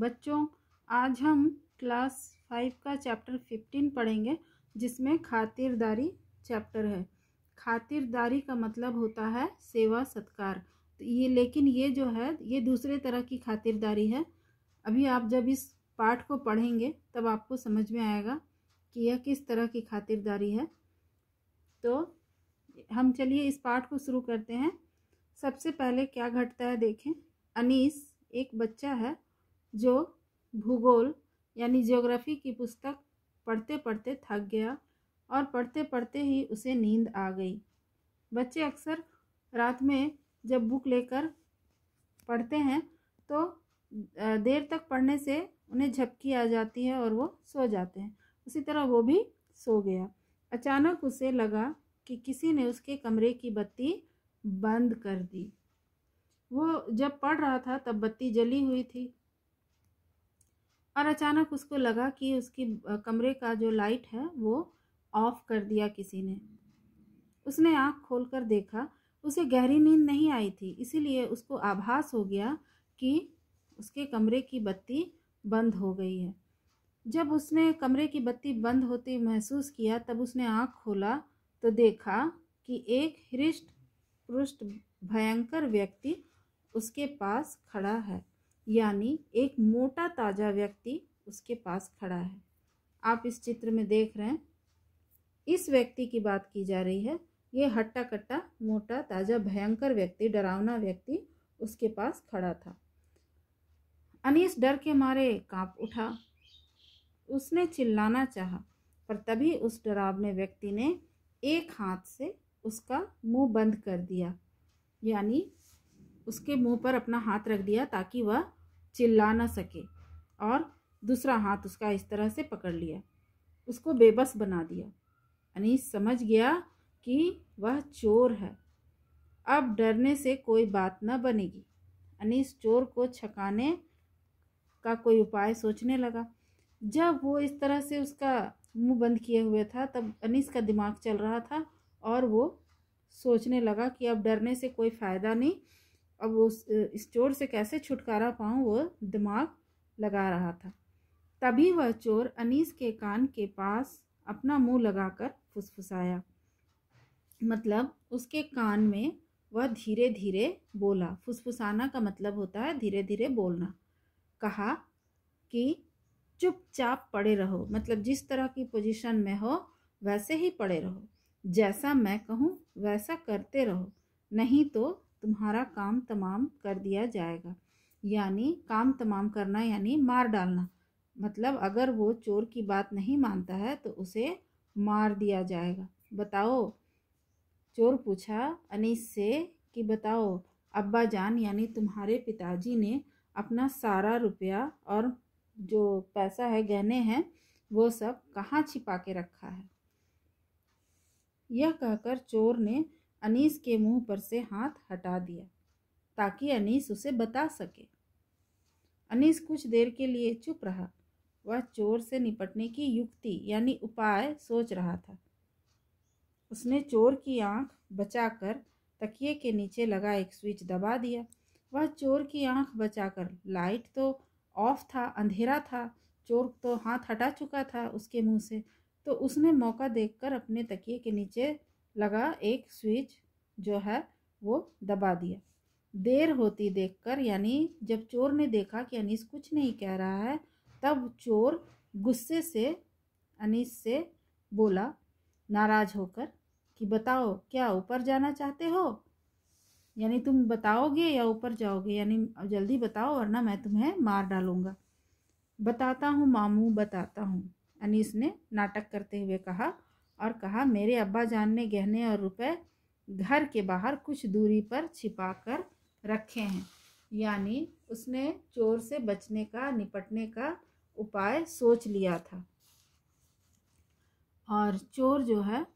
बच्चों आज हम क्लास फाइव का चैप्टर फिफ्टीन पढ़ेंगे जिसमें खातिरदारी चैप्टर है खातिरदारी का मतलब होता है सेवा सत्कार तो ये लेकिन ये जो है ये दूसरे तरह की खातिरदारी है अभी आप जब इस पाठ को पढ़ेंगे तब आपको समझ में आएगा कि यह किस तरह की खातिरदारी है तो हम चलिए इस पाठ को शुरू करते हैं सबसे पहले क्या घटता है देखें अनीस एक बच्चा है जो भूगोल यानी ज्योग्राफी की पुस्तक पढ़ते पढ़ते थक गया और पढ़ते पढ़ते ही उसे नींद आ गई बच्चे अक्सर रात में जब बुक लेकर पढ़ते हैं तो देर तक पढ़ने से उन्हें झपकी आ जाती है और वो सो जाते हैं उसी तरह वो भी सो गया अचानक उसे लगा कि किसी ने उसके कमरे की बत्ती बंद कर दी वो जब पढ़ रहा था तब बत्ती जली हुई थी और अचानक उसको लगा कि उसकी कमरे का जो लाइट है वो ऑफ़ कर दिया किसी ने उसने आँख खोलकर देखा उसे गहरी नींद नहीं आई थी इसीलिए उसको आभास हो गया कि उसके कमरे की बत्ती बंद हो गई है जब उसने कमरे की बत्ती बंद होती महसूस किया तब उसने आँख खोला तो देखा कि एक हृष्ट पृष्ठ भयंकर व्यक्ति उसके पास खड़ा है यानी एक मोटा ताज़ा व्यक्ति उसके पास खड़ा है आप इस चित्र में देख रहे हैं इस व्यक्ति की बात की जा रही है ये हट्टा कट्टा मोटा ताज़ा भयंकर व्यक्ति डरावना व्यक्ति उसके पास खड़ा था अनीस डर के मारे कांप उठा उसने चिल्लाना चाहा पर तभी उस डरावने व्यक्ति ने एक हाथ से उसका मुंह बंद कर दिया यानी उसके मुंह पर अपना हाथ रख दिया ताकि वह चिल्ला ना सके और दूसरा हाथ उसका इस तरह से पकड़ लिया उसको बेबस बना दिया अनीस समझ गया कि वह चोर है अब डरने से कोई बात न बनेगी अनीस चोर को छकाने का कोई उपाय सोचने लगा जब वो इस तरह से उसका मुंह बंद किए हुए था तब अनीस का दिमाग चल रहा था और वो सोचने लगा कि अब डरने से कोई फ़ायदा नहीं अब वो इस चोर से कैसे छुटकारा पाऊँ वो दिमाग लगा रहा था तभी वह चोर अनीस के कान के पास अपना मुंह लगाकर फुसफुसाया मतलब उसके कान में वह धीरे धीरे बोला फुसफुसाना का मतलब होता है धीरे धीरे बोलना कहा कि चुपचाप पड़े रहो मतलब जिस तरह की पोजीशन में हो वैसे ही पड़े रहो जैसा मैं कहूँ वैसा करते रहो नहीं तो तुम्हारा काम तमाम कर दिया जाएगा यानी काम तमाम करना यानी मार डालना मतलब अगर वो चोर की बात नहीं मानता है तो उसे मार दिया जाएगा बताओ चोर पूछा अनीस से कि बताओ अब्बा जान यानी तुम्हारे पिताजी ने अपना सारा रुपया और जो पैसा है गहने हैं वो सब कहाँ छिपा के रखा है यह कहकर चोर ने अनीस के मुंह पर से हाथ हटा दिया ताकि अनीस उसे बता सके अनीस कुछ देर के लिए चुप रहा वह चोर से निपटने की युक्ति यानी उपाय सोच रहा था उसने चोर की आंख बचाकर तकिए के नीचे लगा एक स्विच दबा दिया वह चोर की आंख बचाकर लाइट तो ऑफ था अंधेरा था चोर तो हाथ हटा चुका था उसके मुंह से तो उसने मौका देखकर अपने तकिए के नीचे लगा एक स्विच जो है वो दबा दिया देर होती देखकर यानी जब चोर ने देखा कि अनीस कुछ नहीं कह रहा है तब चोर गुस्से से अनीस से बोला नाराज होकर कि बताओ क्या ऊपर जाना चाहते हो यानी तुम बताओगे या ऊपर जाओगे यानी जल्दी बताओ वरना मैं तुम्हें मार डालूँगा बताता हूँ मामू बताता हूँ अनीस ने नाटक करते हुए कहा और कहा मेरे अब्बा जान ने गहने और रुपए घर के बाहर कुछ दूरी पर छिपा कर रखे हैं यानी उसने चोर से बचने का निपटने का उपाय सोच लिया था और चोर जो है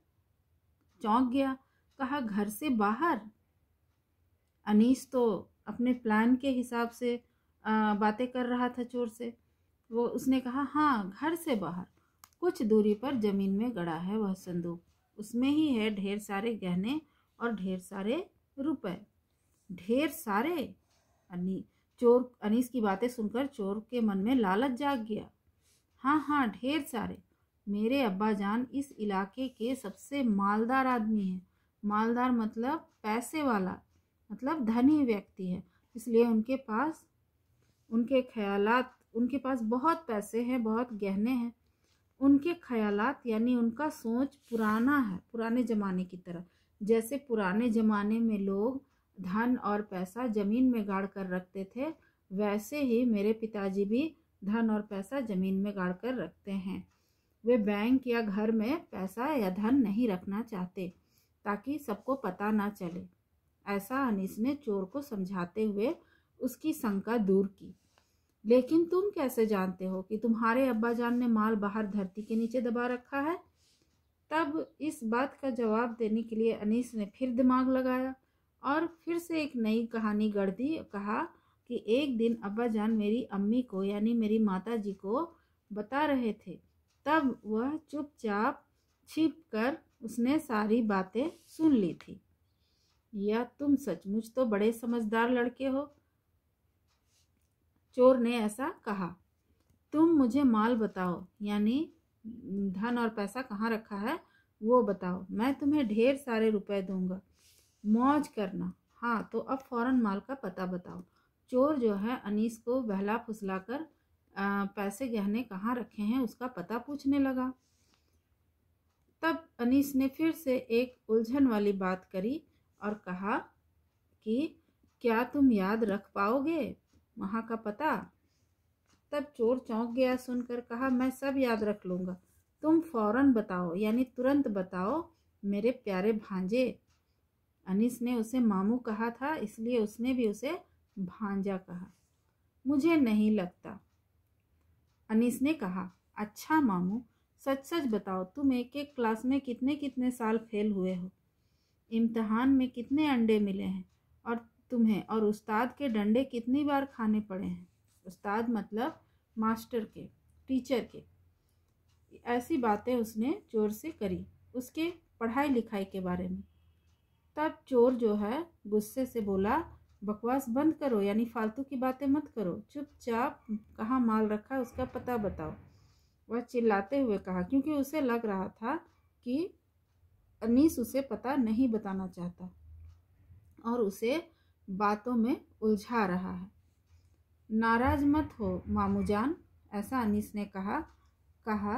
चौंक गया कहा घर से बाहर अनीस तो अपने प्लान के हिसाब से बातें कर रहा था चोर से वो उसने कहा हाँ घर से बाहर कुछ दूरी पर जमीन में गड़ा है वह संदूक उसमें ही है ढेर सारे गहने और ढेर सारे रुपए ढेर सारे अनि चोर अनीस की बातें सुनकर चोर के मन में लालच जाग गया हाँ हाँ ढेर सारे मेरे अब्बा जान इस इलाके के सबसे मालदार आदमी हैं मालदार मतलब पैसे वाला मतलब धनी व्यक्ति है इसलिए उनके पास उनके ख्यालात उनके पास बहुत पैसे हैं बहुत गहने हैं उनके ख्यालात यानी उनका सोच पुराना है पुराने ज़माने की तरह जैसे पुराने ज़माने में लोग धन और पैसा ज़मीन में गाड़ कर रखते थे वैसे ही मेरे पिताजी भी धन और पैसा ज़मीन में गाड़ कर रखते हैं वे बैंक या घर में पैसा या धन नहीं रखना चाहते ताकि सबको पता ना चले ऐसा अनिस ने चोर को समझाते हुए उसकी शंका दूर की लेकिन तुम कैसे जानते हो कि तुम्हारे अब्बा जान ने माल बाहर धरती के नीचे दबा रखा है तब इस बात का जवाब देने के लिए अनीस ने फिर दिमाग लगाया और फिर से एक नई कहानी गढ़ दी कहा कि एक दिन अब्बा जान मेरी अम्मी को यानी मेरी माता जी को बता रहे थे तब वह चुपचाप छिप कर उसने सारी बातें सुन ली थी या तुम सचमुच तो बड़े समझदार लड़के हो चोर ने ऐसा कहा तुम मुझे माल बताओ यानी धन और पैसा कहाँ रखा है वो बताओ मैं तुम्हें ढेर सारे रुपए दूंगा मौज करना हाँ तो अब फौरन माल का पता बताओ चोर जो है अनीस को बहला फुसला कर आ, पैसे गहने कहाँ रखे हैं उसका पता पूछने लगा तब अनीस ने फिर से एक उलझन वाली बात करी और कहा कि क्या तुम याद रख पाओगे वहाँ का पता तब चोर चौंक गया सुनकर कहा मैं सब याद रख लूँगा तुम फौरन बताओ यानी तुरंत बताओ मेरे प्यारे भांजे अनिस ने उसे मामू कहा था इसलिए उसने भी उसे भांजा कहा मुझे नहीं लगता अनिस ने कहा अच्छा मामू सच सच बताओ तुम एक एक क्लास में कितने कितने साल फेल हुए हो इम्तहान में कितने अंडे मिले हैं और तुम्हें और उस्ताद के डंडे कितनी बार खाने पड़े हैं उस्ताद मतलब मास्टर के टीचर के ऐसी बातें उसने चोर से करी उसके पढ़ाई लिखाई के बारे में तब चोर जो है गुस्से से बोला बकवास बंद करो यानी फालतू की बातें मत करो चुपचाप कहाँ माल रखा है उसका पता बताओ वह चिल्लाते हुए कहा क्योंकि उसे लग रहा था कि अनीस उसे पता नहीं बताना चाहता और उसे बातों में उलझा रहा है नाराज मत हो मामू जान ऐसा अनीस ने कहा कहा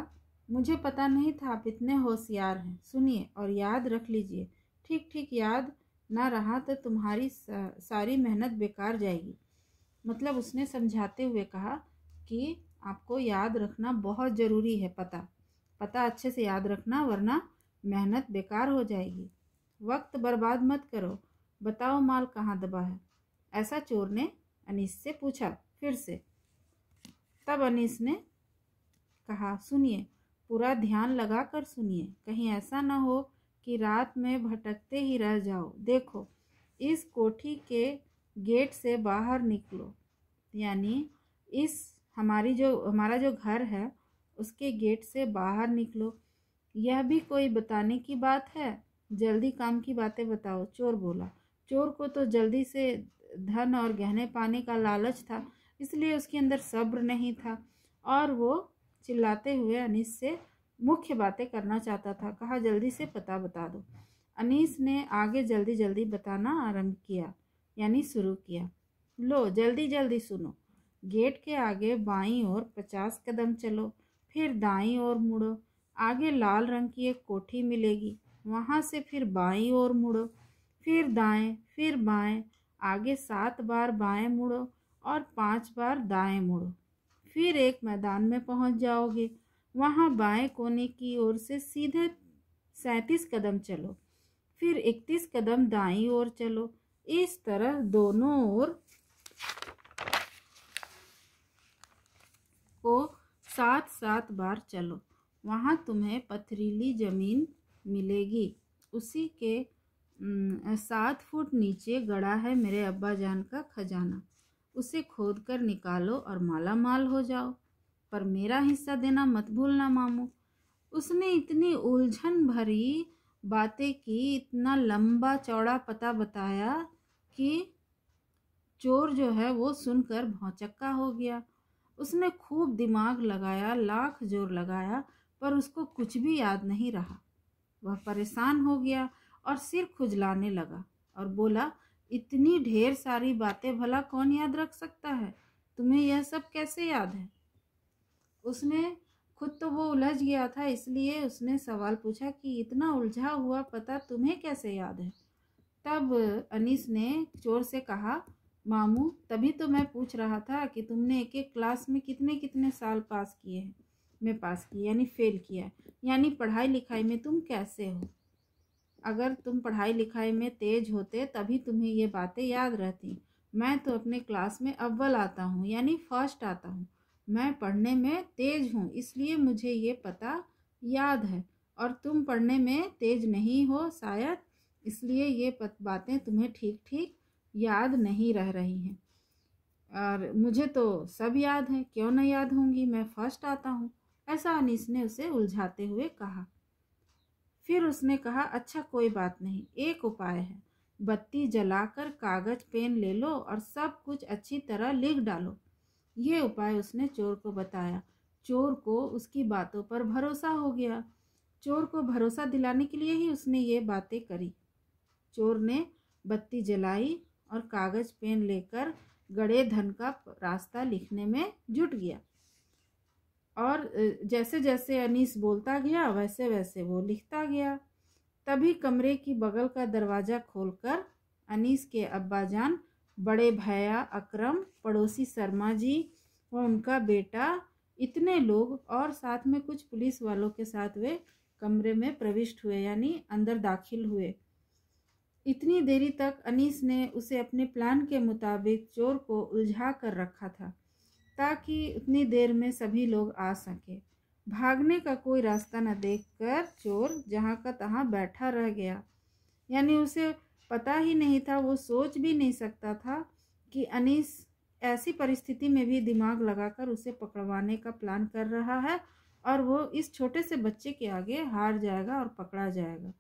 मुझे पता नहीं था आप इतने होशियार हैं सुनिए और याद रख लीजिए ठीक ठीक याद ना रहा तो तुम्हारी सारी मेहनत बेकार जाएगी मतलब उसने समझाते हुए कहा कि आपको याद रखना बहुत ज़रूरी है पता पता अच्छे से याद रखना वरना मेहनत बेकार हो जाएगी वक्त बर्बाद मत करो बताओ माल कहाँ दबा है ऐसा चोर ने अनीस से पूछा फिर से तब अनीस ने कहा सुनिए पूरा ध्यान लगा कर सुनिए कहीं ऐसा ना हो कि रात में भटकते ही रह जाओ देखो इस कोठी के गेट से बाहर निकलो यानी इस हमारी जो हमारा जो घर है उसके गेट से बाहर निकलो यह भी कोई बताने की बात है जल्दी काम की बातें बताओ चोर बोला चोर को तो जल्दी से धन और गहने पाने का लालच था इसलिए उसके अंदर सब्र नहीं था और वो चिल्लाते हुए अनीस से मुख्य बातें करना चाहता था कहा जल्दी से पता बता दो अनीस ने आगे जल्दी जल्दी बताना आरंभ किया यानी शुरू किया लो जल्दी जल्दी सुनो गेट के आगे बाईं ओर पचास कदम चलो फिर दाईं ओर मुड़ो आगे लाल रंग की एक कोठी मिलेगी वहाँ से फिर बाईं ओर मुड़ो फिर दाएं फिर बाएं आगे सात बार बाएं मुड़ो और पांच बार दाएं मुड़ो फिर एक मैदान में पहुंच जाओगे वहां बाएं कोने की ओर से सीधे सैंतीस कदम चलो फिर इकतीस कदम दाई ओर चलो इस तरह दोनों ओर को सात सात बार चलो वहाँ तुम्हें पथरीली ज़मीन मिलेगी उसी के हम्म, सात फुट नीचे गड़ा है मेरे अब्बा जान का खजाना उसे खोद कर निकालो और माला माल हो जाओ पर मेरा हिस्सा देना मत भूलना मामू उसने इतनी उलझन भरी बातें की इतना लंबा चौड़ा पता बताया कि चोर जो है वो सुनकर भौचक्का हो गया उसने खूब दिमाग लगाया लाख जोर लगाया पर उसको कुछ भी याद नहीं रहा वह परेशान हो गया और सिर खुजलाने लगा और बोला इतनी ढेर सारी बातें भला कौन याद रख सकता है तुम्हें यह सब कैसे याद है उसने खुद तो वो उलझ गया था इसलिए उसने सवाल पूछा कि इतना उलझा हुआ पता तुम्हें कैसे याद है तब अनीस ने चोर से कहा मामू तभी तो मैं पूछ रहा था कि तुमने एक एक क्लास में कितने कितने साल पास किए हैं मैं पास किए यानी फेल किया यानी पढ़ाई लिखाई में तुम कैसे हो अगर तुम पढ़ाई लिखाई में तेज होते तभी तुम्हें ये बातें याद रहती मैं तो अपने क्लास में अव्वल आता हूँ यानी फर्स्ट आता हूँ मैं पढ़ने में तेज हूँ इसलिए मुझे ये पता याद है और तुम पढ़ने में तेज नहीं हो शायद इसलिए ये बातें तुम्हें ठीक ठीक याद नहीं रह रही हैं और मुझे तो सब याद है क्यों न याद होंगी मैं फर्स्ट आता हूँ ऐसा अनिस ने उसे उलझाते हुए कहा फिर उसने कहा अच्छा कोई बात नहीं एक उपाय है बत्ती जलाकर कागज पेन ले लो और सब कुछ अच्छी तरह लिख डालो ये उपाय उसने चोर को बताया चोर को उसकी बातों पर भरोसा हो गया चोर को भरोसा दिलाने के लिए ही उसने ये बातें करी चोर ने बत्ती जलाई और कागज पेन लेकर गड़े धन का रास्ता लिखने में जुट गया और जैसे जैसे अनीस बोलता गया वैसे वैसे वो लिखता गया तभी कमरे की बगल का दरवाज़ा खोलकर अनीस के अब्बाजान बड़े भैया अकरम पड़ोसी शर्मा जी व उनका बेटा इतने लोग और साथ में कुछ पुलिस वालों के साथ वे कमरे में प्रविष्ट हुए यानी अंदर दाखिल हुए इतनी देरी तक अनीस ने उसे अपने प्लान के मुताबिक चोर को उलझा कर रखा था ताकि उतनी देर में सभी लोग आ सके भागने का कोई रास्ता न देखकर चोर जहाँ का तहाँ बैठा रह गया यानी उसे पता ही नहीं था वो सोच भी नहीं सकता था कि अनीस ऐसी परिस्थिति में भी दिमाग लगाकर उसे पकड़वाने का प्लान कर रहा है और वो इस छोटे से बच्चे के आगे हार जाएगा और पकड़ा जाएगा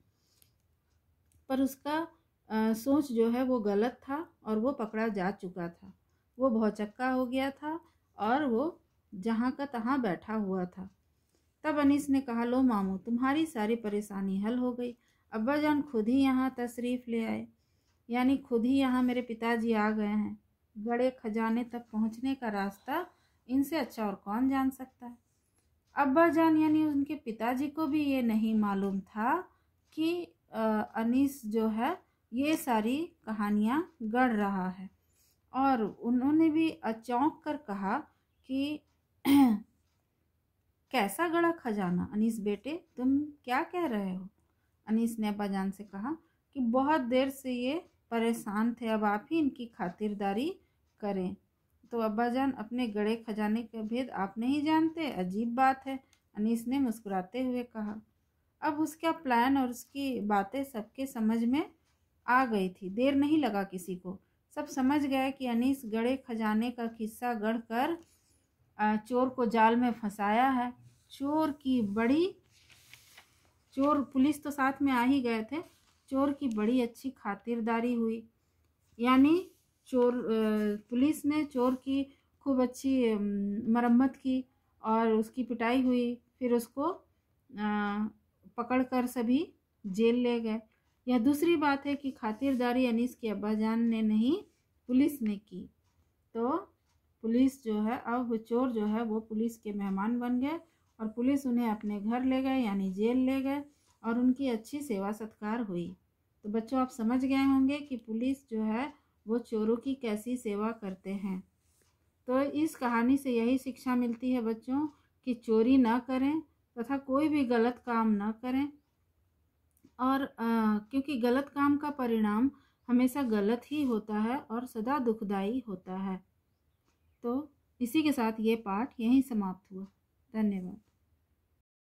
पर उसका आ, सोच जो है वो गलत था और वो पकड़ा जा चुका था वो बहुत चक्का हो गया था और वो जहाँ का तहाँ बैठा हुआ था तब अनीस ने कहा लो मामू तुम्हारी सारी परेशानी हल हो गई अब्बा जान खुद ही यहाँ तशरीफ़ ले आए यानी खुद ही यहाँ मेरे पिताजी आ गए हैं बड़े खजाने तक पहुँचने का रास्ता इनसे अच्छा और कौन जान सकता है अब्बा जान यानी उनके पिताजी को भी ये नहीं मालूम था कि अनीस जो है ये सारी कहानियाँ गढ़ रहा है और उन्होंने भी अचौंक कर कहा कि कैसा गड़ा खजाना अनीस बेटे तुम क्या कह रहे हो अनीस ने अब्बाजान से कहा कि बहुत देर से ये परेशान थे अब आप ही इनकी खातिरदारी करें तो अब्बाजान अपने गड़े खजाने का भेद आप नहीं जानते अजीब बात है अनीस ने मुस्कुराते हुए कहा अब उसका प्लान और उसकी बातें सबके समझ में आ गई थी देर नहीं लगा किसी को सब समझ गए कि अनीस गड़े खजाने का किस्सा गढ़ कर चोर को जाल में फंसाया है चोर की बड़ी चोर पुलिस तो साथ में आ ही गए थे चोर की बड़ी अच्छी खातिरदारी हुई यानी चोर पुलिस ने चोर की खूब अच्छी मरम्मत की और उसकी पिटाई हुई फिर उसको पकड़ कर सभी जेल ले गए यह दूसरी बात है कि खातिरदारी अनीस के अब्बाजान ने नहीं पुलिस ने की तो पुलिस जो है अब चोर जो है वो पुलिस के मेहमान बन गए और पुलिस उन्हें अपने घर ले गए यानी जेल ले गए और उनकी अच्छी सेवा सत्कार हुई तो बच्चों आप समझ गए होंगे कि पुलिस जो है वो चोरों की कैसी सेवा करते हैं तो इस कहानी से यही शिक्षा मिलती है बच्चों कि चोरी ना करें तथा कोई भी गलत काम ना करें और आ, क्योंकि गलत काम का परिणाम हमेशा गलत ही होता है और सदा दुखदाई होता है तो इसी के साथ ये पाठ यहीं समाप्त हुआ धन्यवाद